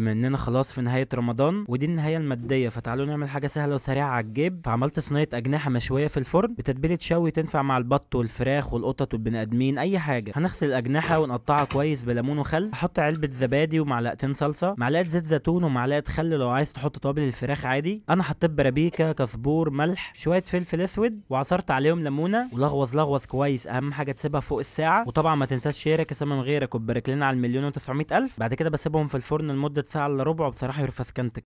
بما اننا خلاص في نهايه رمضان ودي النهايه الماديه فتعالوا نعمل حاجه سهله وسريعه على الجيب فعملت صينيه اجنحه مشويه في الفرن بتتبيله شوي تنفع مع البط والفراخ والقطط والبني ادمين اي حاجه هنغسل الاجنحه ونقطعها كويس بليمون وخل احط علبه زبادي ومعلقتين صلصه معلقه زيت زيتون ومعلقه خل لو عايز تحط طابل الفراخ عادي انا حطيت برابيكا كزبور ملح شويه فلفل اسود وعصرت عليهم ليمونه ولغوظ لغوظ كويس اهم حاجه تسيبها فوق الساعه وطبعا ما تنساش شيرك اسامه من غيرك وبارك لنا على المليون و الف بعد كده بسيبهم في الفرن لمده الا ربع بصراحه يرفع سكنتك